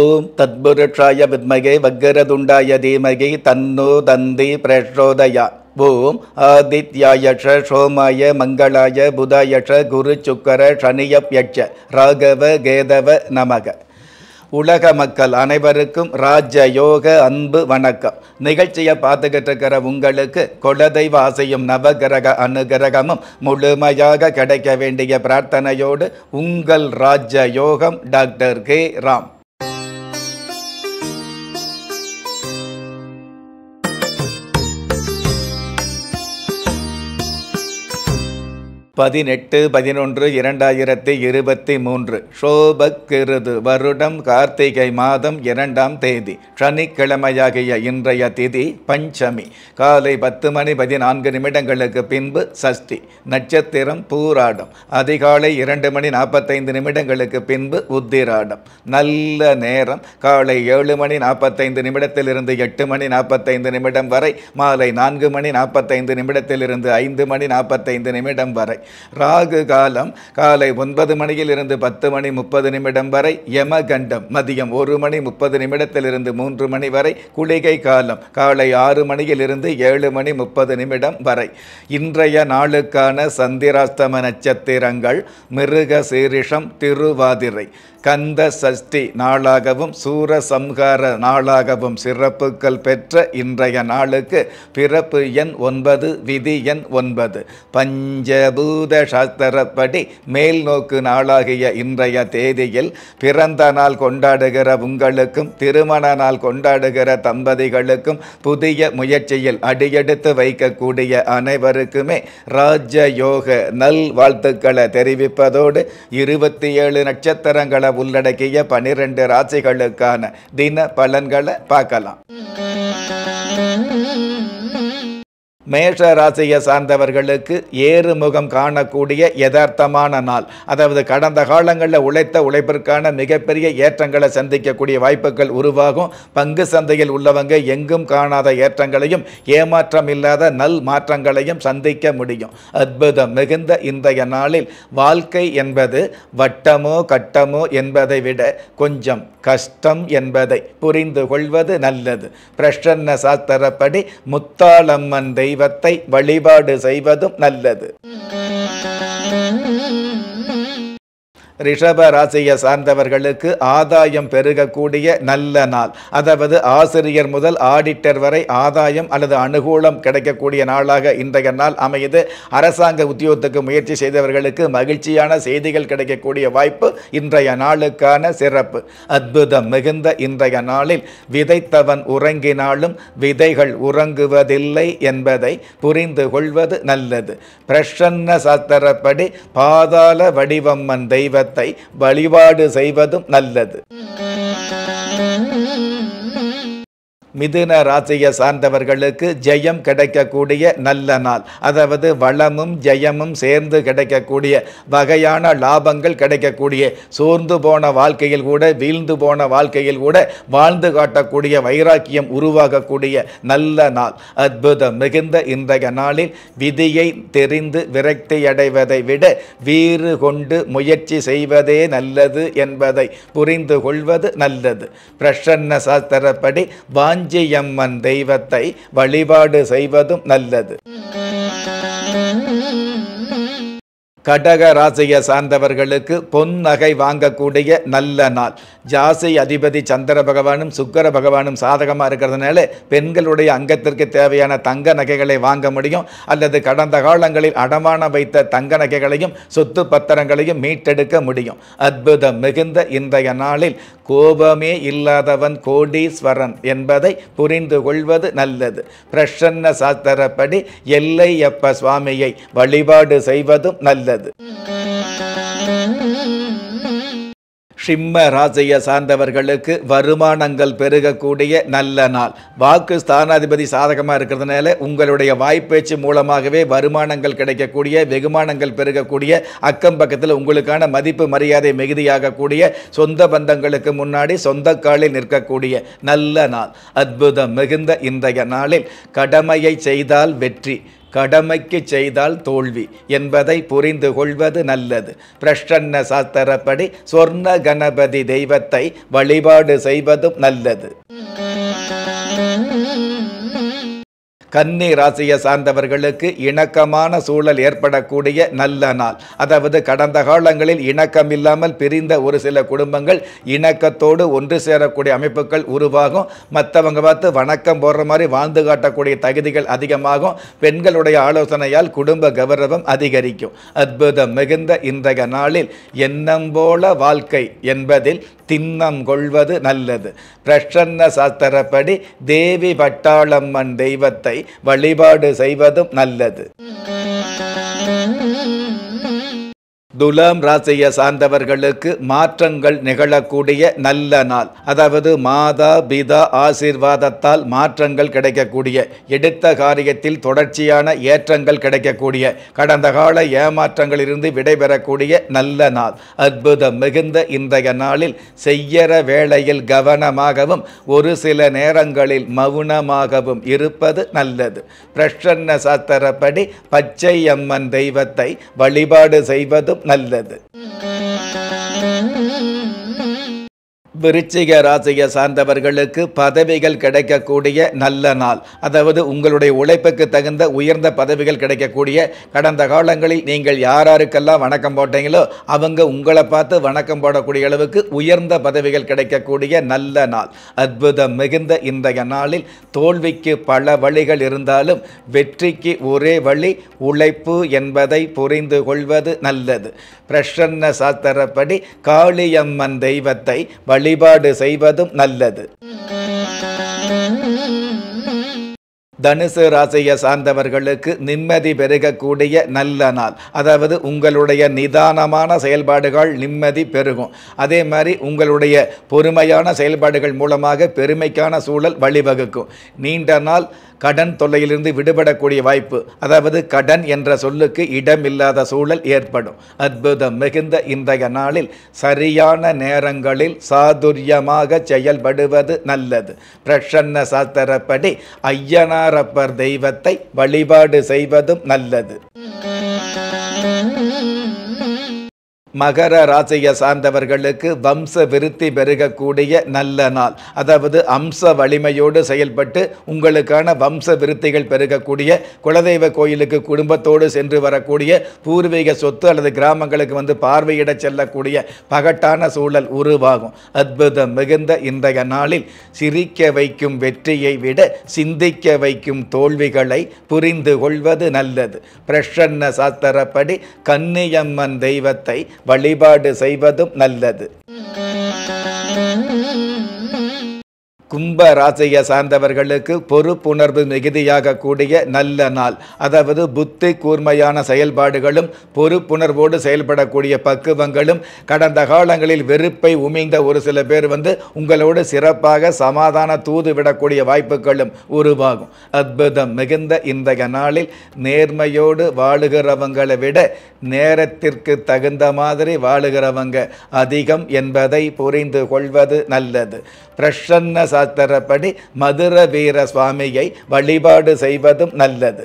boom தத்புருஷாய வித்மகை வக்கரதுண்டாய தீமகி தன்னோ தந்தி பிரச்சோதயா பூம் ஆதித்யாயஷ சோமாய மங்களாய புதாயஷ குரு சுக்கர சனியப்யட்ச ராகவ கேதவ நமக உலக மக்கள் அனைவருக்கும் ராஜ யோக அன்பு வணக்கம் நிகழ்ச்சியை பார்த்துக்கிட்டு இருக்கிற உங்களுக்கு குலதெய்வ ஆசையும் நவகிரக அனுகிரகமும் முழுமையாக கிடைக்க வேண்டிய பிரார்த்தனையோடு உங்கள் ராஜ யோகம் டாக்டர் கே ராம் பதினெட்டு பதினொன்று இரண்டாயிரத்தி இருபத்தி மூன்று ஷோபக்கிருது வருடம் கார்த்திகை மாதம் இரண்டாம் தேதி சனிக்கிழமையாகிய இன்றைய திதி பஞ்சமி காலை பத்து மணி பதினான்கு நிமிடங்களுக்கு பின்பு சஷ்டி நட்சத்திரம் பூராடம் அதிகாலை இரண்டு மணி நாற்பத்தைந்து நிமிடங்களுக்கு பின்பு உத்திராடம் நல்ல நேரம் காலை ஏழு மணி நாற்பத்தைந்து நிமிடத்திலிருந்து எட்டு மணி நாற்பத்தைந்து நிமிடம் வரை மாலை நான்கு மணி நாற்பத்தைந்து நிமிடத்திலிருந்து ஐந்து மணி நாற்பத்தைந்து நிமிடம் வரை ராகு காலம் காலை ஒன்பது மணியிலிருந்து பத்து மணி முப்பது நிமிடம் வரை யமகண்டம் மதியம் ஒரு மணி முப்பது நிமிடத்திலிருந்து மூன்று மணி வரை குளிகை காலம் காலை ஆறு மணியிலிருந்து ஏழு மணி முப்பது நிமிடம் வரை இன்றைய நாளுக்கான சந்திராஸ்தம நட்சத்திரங்கள் மிருக சீரிஷம் திருவாதிரை கந்த சஷ்டி நாளாகவும் சூர சம்ஹார நாளாகவும் சிறப்புகள் பெற்ற இன்றைய நாளுக்கு பிறப்பு எண் ஒன்பது விதி எண் ஒன்பது பஞ்சபூ பூத சாஸ்திரப்படி மேல் நோக்கு நாளாகிய இன்றைய தேதியில் பிறந்த நாள் கொண்டாடுகிற உங்களுக்கும் திருமண நாள் கொண்டாடுகிற தம்பதிகளுக்கும் புதிய முயற்சியில் அடியெடுத்து வைக்கக்கூடிய அனைவருக்குமே ராஜ யோக நல் வாழ்த்துக்களை தெரிவிப்பதோடு இருபத்தி ஏழு நட்சத்திரங்களை உள்ளடக்கிய பனிரெண்டு ராசிகளுக்கான தின பலன்களை பார்க்கலாம் மேஷ ராசியை சார்ந்தவர்களுக்கு ஏறுமுகம் காணக்கூடிய யதார்த்தமான நாள் அதாவது கடந்த காலங்களில் உழைத்த உழைப்பிற்கான மிகப்பெரிய ஏற்றங்களை சந்திக்கக்கூடிய வாய்ப்புகள் உருவாகும் பங்கு சந்தையில் உள்ளவங்க எங்கும் காணாத ஏற்றங்களையும் ஏமாற்றம் இல்லாத நல் மாற்றங்களையும் சந்திக்க முடியும் அற்புதம் மிகுந்த இன்றைய நாளில் வாழ்க்கை என்பது வட்டமோ கட்டமோ என்பதை விட கொஞ்சம் கஷ்டம் என்பதை புரிந்து கொள்வது நல்லது பிரசன்ன சாஸ்திரப்படி முத்தாளம்மன் தெய்வ தெய்வத்தை வழிபாடு செய்வதும் நல்லது ரிஷப ராசியை சார்ந்தவர்களுக்கு ஆதாயம் பெருகக்கூடிய நல்ல நாள் அதாவது ஆசிரியர் முதல் ஆடிட்டர் வரை ஆதாயம் அல்லது அனுகூலம் கிடைக்கக்கூடிய நாளாக இன்றைய நாள் அமையுது அரசாங்க உத்தியோகத்துக்கு முயற்சி செய்தவர்களுக்கு மகிழ்ச்சியான செய்திகள் கிடைக்கக்கூடிய வாய்ப்பு இன்றைய நாளுக்கான சிறப்பு அற்புதம் மிகுந்த இன்றைய நாளில் விதைத்தவன் உறங்கினாலும் விதைகள் உறங்குவதில்லை என்பதை புரிந்து கொள்வது நல்லது பிரசன்ன சாத்திரப்படி பாதாள வடிவம்மன் தெய்வத்தை தெய்வத்தை வழிபாடு செய்வதும் நல்லது மிதுன ராசியை சார்ந்தவர்களுக்கு ஜெயம் கிடைக்கக்கூடிய நல்ல நாள் அதாவது வளமும் ஜெயமும் சேர்ந்து கிடைக்கக்கூடிய வகையான லாபங்கள் கிடைக்கக்கூடிய சோர்ந்து போன வாழ்க்கையில் கூட வீழ்ந்து போன வாழ்க்கையில் கூட வாழ்ந்து காட்டக்கூடிய வைராக்கியம் உருவாகக்கூடிய நல்ல நாள் அற்புதம் மிகுந்த இன்றைய நாளில் விதியை தெரிந்து விரக்தியடைவதை விட வீறு கொண்டு முயற்சி செய்வதே நல்லது என்பதை புரிந்து கொள்வது நல்லது பிரசன்ன சாஸ்திரப்படி வாஞ்ச காஞ்சியம்மன் தெய்வத்தை வழிபாடு செய்வதும் நல்லது கடக ராசியை சார்ந்தவர்களுக்கு பொன் நகை வாங்கக்கூடிய நல்ல நாள் ஜாசி அதிபதி சந்திர பகவானும் சுக்கர பகவானும் சாதகமாக இருக்கிறதுனால பெண்களுடைய அங்கத்திற்கு தேவையான தங்க நகைகளை வாங்க முடியும் அல்லது கடந்த காலங்களில் அடமானம் வைத்த தங்க நகைகளையும் சொத்து பத்திரங்களையும் மீட்டெடுக்க முடியும் அற்புதம் மிகுந்த இன்றைய நாளில் கோபமே இல்லாதவன் கோடீஸ்வரன் என்பதை புரிந்து கொள்வது நல்லது பிரசன்ன சாஸ்திரப்படி எல்லையப்ப சுவாமியை வழிபாடு செய்வதும் நல்லது உள்ளது சிம்ம ராசியை சார்ந்தவர்களுக்கு வருமானங்கள் பெருகக்கூடிய நல்ல நாள் வாக்கு ஸ்தானாதிபதி சாதகமாக இருக்கிறதுனால உங்களுடைய வாய்ப்பேச்சு மூலமாகவே வருமானங்கள் கிடைக்கக்கூடிய வெகுமானங்கள் பெருகக்கூடிய அக்கம் பக்கத்தில் உங்களுக்கான மதிப்பு மரியாதை மிகுதியாகக்கூடிய சொந்த பந்தங்களுக்கு முன்னாடி சொந்த காலில் நிற்கக்கூடிய நல்ல நாள் அற்புதம் மிகுந்த இன்றைய நாளில் கடமையை செய்தால் வெற்றி கடமைக்கு செய்தால் தோல்வி என்பதை புரிந்து கொள்வது நல்லது பிரஷன்ன சாஸ்திரப்படி சொர்ண கணபதி தெய்வத்தை வழிபாடு செய்வதும் நல்லது கன்னி ராசியை சார்ந்தவர்களுக்கு இணக்கமான சூழல் ஏற்படக்கூடிய நல்ல நாள் அதாவது கடந்த காலங்களில் இணக்கம் இல்லாமல் பிரிந்த ஒரு சில குடும்பங்கள் இணக்கத்தோடு ஒன்று சேரக்கூடிய அமைப்புகள் உருவாகும் மற்றவங்க பார்த்து வணக்கம் போடுற மாதிரி வாழ்ந்து காட்டக்கூடிய தகுதிகள் அதிகமாகும் பெண்களுடைய ஆலோசனையால் குடும்ப கௌரவம் அதிகரிக்கும் அற்புதம் மிகுந்த இன்றைய நாளில் எண்ணம் போல வாழ்க்கை என்பதில் திண்ணம் கொள்வது நல்லது பிரசன்ன சாஸ்திரப்படி தேவி வட்டாளம்மன் தெய்வத்தை வழிபாடு செய்வதும் நல்லது துலாம் ராசியை சார்ந்தவர்களுக்கு மாற்றங்கள் நிகழக்கூடிய நல்ல நாள் அதாவது மாதா பிதா ஆசீர்வாதத்தால் மாற்றங்கள் கிடைக்கக்கூடிய எடுத்த காரியத்தில் தொடர்ச்சியான ஏற்றங்கள் கிடைக்கக்கூடிய கடந்த கால ஏமாற்றங்களிலிருந்து விடைபெறக்கூடிய நல்ல நாள் அற்புதம் மிகுந்த இன்றைய நாளில் செய்யற வேளையில் கவனமாகவும் ஒரு சில நேரங்களில் மௌனமாகவும் இருப்பது நல்லது பிரசன்ன சாஸ்திரப்படி பச்சை அம்மன் தெய்வத்தை வழிபாடு செய்வதும் നല്ലത് விருச்சிக ராசியை சார்ந்தவர்களுக்கு பதவிகள் கிடைக்கக்கூடிய நல்ல நாள் அதாவது உங்களுடைய உழைப்புக்கு தகுந்த உயர்ந்த பதவிகள் கிடைக்கக்கூடிய கடந்த காலங்களில் நீங்கள் யாராருக்கெல்லாம் வணக்கம் போட்டீங்களோ அவங்க உங்களை பார்த்து வணக்கம் போடக்கூடிய அளவுக்கு உயர்ந்த பதவிகள் கிடைக்கக்கூடிய நல்ல நாள் அற்புதம் மிகுந்த இன்றைய நாளில் தோல்விக்கு பல வழிகள் இருந்தாலும் வெற்றிக்கு ஒரே வழி உழைப்பு என்பதை புரிந்து கொள்வது நல்லது பிரசன்ன சாத்திரப்படி காளியம்மன் தெய்வத்தை வழி வழிபாடு செய்வதும் நல்லது தனுசு ராசியை சார்ந்தவர்களுக்கு நிம்மதி பெருகக்கூடிய நல்ல நாள் அதாவது உங்களுடைய நிதானமான செயல்பாடுகள் நிம்மதி பெருகும் அதே மாதிரி உங்களுடைய பொறுமையான செயல்பாடுகள் மூலமாக பெருமைக்கான சூழல் வழிவகுக்கும் நீண்ட நாள் கடன் தொல்லையிலிருந்து விடுபடக்கூடிய வாய்ப்பு அதாவது கடன் என்ற சொல்லுக்கு இடம் இல்லாத சூழல் ஏற்படும் அற்புதம் மிகுந்த இன்றைய நாளில் சரியான நேரங்களில் சாதுரியமாக செயல்படுவது நல்லது பிரசன்ன சாஸ்திரப்படி ஐயனாரப்பர் தெய்வத்தை வழிபாடு செய்வதும் நல்லது மகர ராசிய சார்ந்தவர்களுக்கு வம்ச விருத்தி பெருகக்கூடிய நல்ல நாள் அதாவது அம்ச வலிமையோடு செயல்பட்டு உங்களுக்கான வம்ச விருத்திகள் பெருகக்கூடிய குலதெய்வ கோயிலுக்கு குடும்பத்தோடு சென்று வரக்கூடிய பூர்வீக சொத்து அல்லது கிராமங்களுக்கு வந்து பார்வையிட செல்லக்கூடிய பகட்டான சூழல் உருவாகும் அற்புதம் மிகுந்த இன்றைய நாளில் சிரிக்க வைக்கும் வெற்றியை விட சிந்திக்க வைக்கும் தோல்விகளை புரிந்து கொள்வது நல்லது பிரசன்ன சாஸ்திரப்படி கன்னியம்மன் தெய்வத்தை வழிபாடு செய்வதும் நல்லது கும்ப ராசியை சார்ந்தவர்களுக்கு பொறுப்புணர்வு மிகுதியாக கூடிய நல்ல நாள் அதாவது புத்தி கூர்மையான செயல்பாடுகளும் பொறுப்புணர்வோடு செயல்படக்கூடிய பக்குவங்களும் கடந்த காலங்களில் வெறுப்பை உமிழ்ந்த ஒரு சில பேர் வந்து உங்களோடு சிறப்பாக சமாதான தூது விடக்கூடிய வாய்ப்புகளும் உருவாகும் அற்புதம் மிகுந்த இந்த நாளில் நேர்மையோடு வாழுகிறவங்களை விட நேரத்திற்கு தகுந்த மாதிரி வாழுகிறவங்க அதிகம் என்பதை புரிந்து கொள்வது நல்லது பிரசன்ன சாஸ்திரப்படி மதுர வீர சுவாமியை வழிபாடு செய்வதும் நல்லது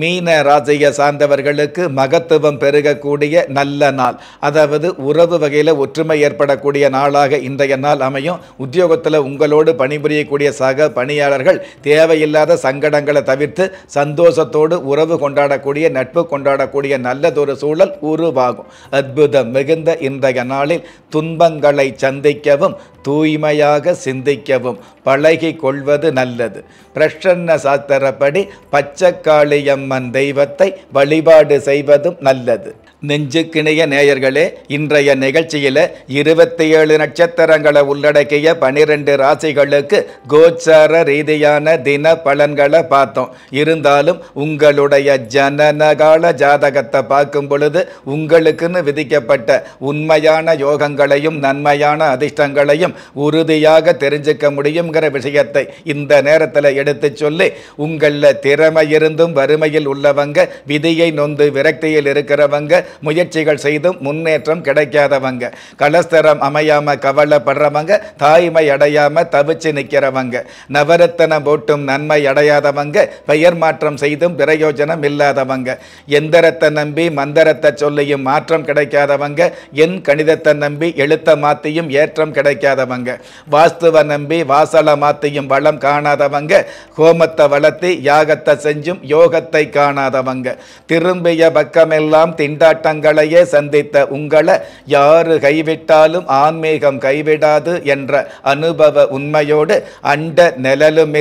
மீன ராசிய சார்ந்தவர்களுக்கு மகத்துவம் பெருகக்கூடிய நல்ல நாள் அதாவது உறவு வகையில் ஒற்றுமை ஏற்படக்கூடிய நாளாக இன்றைய நாள் அமையும் உத்தியோகத்தில் உங்களோடு பணிபுரியக்கூடிய சக பணியாளர்கள் தேவையில்லாத சங்கடங்களை தவிர்த்து சந்தோஷத்தோடு உறவு கொண்டாடக்கூடிய நட்பு கொண்டாடக்கூடிய நல்லதொரு சூழல் உருவாகும் அற்புதம் மிகுந்த இன்றைய நாளில் துன்பங்களை சந்திக்கவும் தூய்மையாக சிந்திக்கவும் பழகி கொள்வது நல்லது பிரசன்ன சாத்திரப்படி பச்சைக்காளியம் பிரம்மன் தெய்வத்தை வழிபாடு செய்வதும் நல்லது நெஞ்சுக்கிணைய நேயர்களே இன்றைய நிகழ்ச்சியில் இருபத்தி ஏழு நட்சத்திரங்களை உள்ளடக்கிய பனிரெண்டு ராசிகளுக்கு கோச்சார ரீதியான தின பலன்களை பார்த்தோம் இருந்தாலும் உங்களுடைய ஜனனகால ஜாதகத்தை பார்க்கும் பொழுது உங்களுக்குன்னு விதிக்கப்பட்ட உண்மையான யோகங்களையும் நன்மையான அதிர்ஷ்டங்களையும் உறுதியாக தெரிஞ்சுக்க முடியுங்கிற விஷயத்தை இந்த நேரத்தில் எடுத்து சொல்லி உங்களில் திறமை இருந்தும் வறுமையில் உள்ளவங்க விதியை நொந்து விரக்தியில் இருக்கிறவங்க முயற்சிகள் செய்தும் முன்னேற்றம் கிடைக்காதவங்க கலஸ்தரம் அமையாமல் கவலைப்படுறவங்க தாய்மை அடையாமல் தவிச்சு நிற்கிறவங்க நவரத்தனம் போட்டும் நன்மை அடையாதவங்க பெயர் மாற்றம் செய்தும் பிரயோஜனம் இல்லாதவங்க எந்திரத்தை நம்பி மந்திரத்தை சொல்லியும் மாற்றம் கிடைக்காதவங்க என் கணிதத்தை நம்பி எழுத்த மாற்றியும் ஏற்றம் கிடைக்காதவங்க வாஸ்துவ நம்பி வாசல மாற்றியும் வளம் காணாதவங்க ஹோமத்தை வளர்த்தி யாகத்தை செஞ்சும் யோகத்தை காணாதவங்க திரும்பிய பக்கமெல்லாம் திண்டாட்ட போராட்டங்களையே சந்தித்த உங்களை யாரு கைவிட்டாலும் ஆன்மீகம் கைவிடாது என்ற அனுபவ உண்மையோடு அண்ட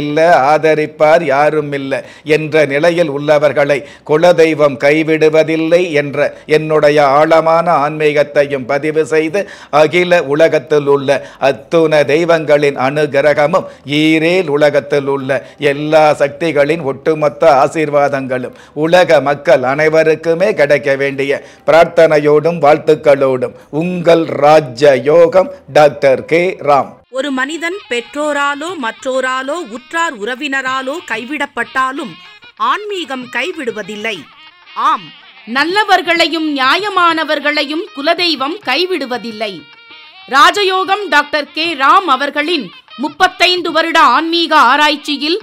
இல்லை ஆதரிப்பார் யாரும் இல்லை என்ற நிலையில் உள்ளவர்களை குலதெய்வம் கைவிடுவதில்லை என்ற என்னுடைய ஆழமான ஆன்மீகத்தையும் பதிவு செய்து அகில உலகத்தில் உள்ள அத்துண தெய்வங்களின் அனுகிரகமும் ஈரேல் உலகத்தில் உள்ள எல்லா சக்திகளின் ஒட்டுமொத்த ஆசீர்வாதங்களும் உலக மக்கள் அனைவருக்குமே கிடைக்க வேண்டிய பிரார்த்தனையோடும் வாழ்த்துக்களோடும் உங்கள் ராஜ்ய யோகம் டாக்டர் கே ராம் ஒரு மனிதன் பெற்றோராலோ மற்றோராலோ உற்றார் உறவினராலோ கைவிடப்பட்டாலும் ஆன்மீகம் கைவிடுவதில்லை ஆம் நல்லவர்களையும் நியாயமானவர்களையும் குலதெய்வம் கைவிடுவதில்லை ராஜயோகம் டாக்டர் கே ராம் அவர்களின் முப்பத்தைந்து வருட ஆன்மீக ஆராய்ச்சியில்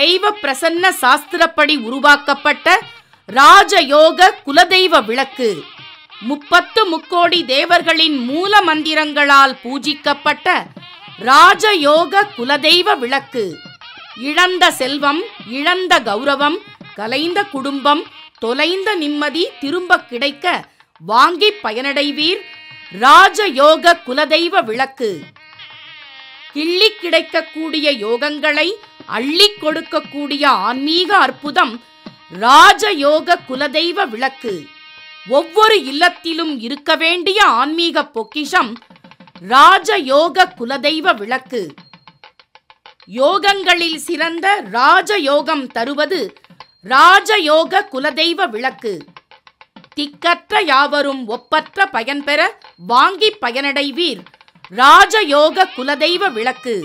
தெய்வ பிரசன்ன சாஸ்திரப்படி உருவாக்கப்பட்ட ராஜயோக குலதெய்வ விளக்கு முப்பத்து முக்கோடி தேவர்களின் மூல மந்திரங்களால் பூஜிக்கப்பட்ட ராஜயோக குலதெய்வ விளக்கு இழந்த செல்வம் இழந்த கௌரவம் கலைந்த குடும்பம் தொலைந்த நிம்மதி திரும்ப கிடைக்க வாங்கி பயனடைவீர் ராஜயோக குலதெய்வ விளக்கு கிள்ளி கிடைக்கக்கூடிய யோகங்களை அள்ளி கொடுக்கக்கூடிய ஆன்மீக அற்புதம் ராஜயோக குலதெய்வ விளக்கு ஒவ்வொரு இல்லத்திலும் இருக்க வேண்டிய ஆன்மீக பொக்கிஷம் ராஜயோக குலதெய்வ விளக்கு யோகங்களில் சிறந்த ராஜயோகம் தருவது ராஜயோக குலதெய்வ விளக்கு திக்கற்ற யாவரும் ஒப்பற்ற பயன்பெற வாங்கி பயனடைவீர் ராஜயோக குலதெய்வ விளக்கு